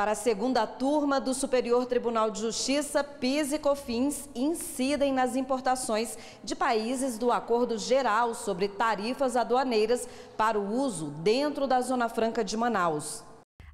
para a segunda turma do Superior Tribunal de Justiça, PIS e COFINS incidem nas importações de países do Acordo Geral sobre Tarifas Aduaneiras para o uso dentro da Zona Franca de Manaus.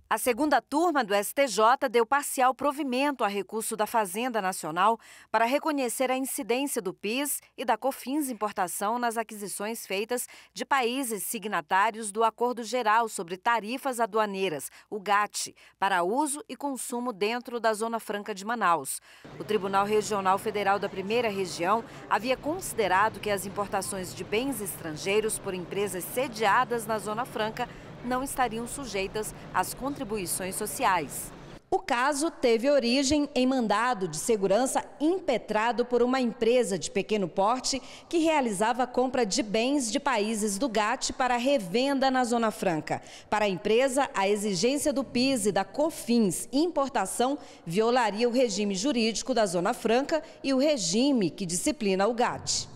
A segunda turma do STJ deu parcial provimento a recurso da Fazenda Nacional para reconhecer a incidência do PIS e da COFINS importação nas aquisições feitas de países signatários do Acordo Geral sobre Tarifas Aduaneiras, o GATT, para uso e consumo dentro da Zona Franca de Manaus. O Tribunal Regional Federal da Primeira Região havia considerado que as importações de bens estrangeiros por empresas sediadas na Zona Franca não estariam sujeitas às contribuições sociais. O caso teve origem em mandado de segurança impetrado por uma empresa de pequeno porte que realizava compra de bens de países do GATT para revenda na Zona Franca. Para a empresa, a exigência do PIS e da COFINS importação violaria o regime jurídico da Zona Franca e o regime que disciplina o GATT.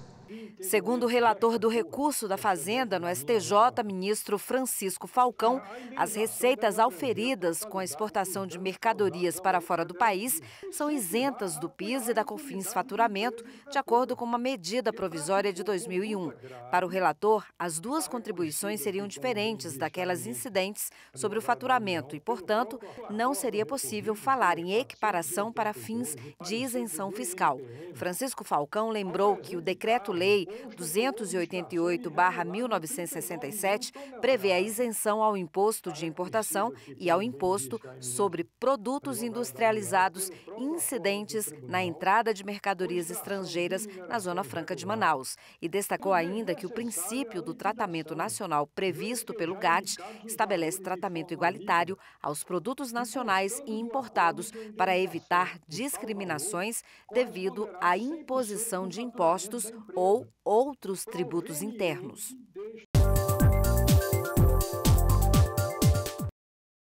Segundo o relator do recurso da Fazenda no STJ, ministro Francisco Falcão, as receitas auferidas com a exportação de mercadorias para fora do país são isentas do PIS e da COFINS faturamento, de acordo com uma medida provisória de 2001. Para o relator, as duas contribuições seriam diferentes daquelas incidentes sobre o faturamento e, portanto, não seria possível falar em equiparação para fins de isenção fiscal. Francisco Falcão lembrou que o decreto Lei 288-1967 prevê a isenção ao imposto de importação e ao imposto sobre produtos industrializados incidentes na entrada de mercadorias estrangeiras na Zona Franca de Manaus. E destacou ainda que o princípio do tratamento nacional previsto pelo GATT estabelece tratamento igualitário aos produtos nacionais e importados para evitar discriminações devido à imposição de impostos ou ou outros tributos internos.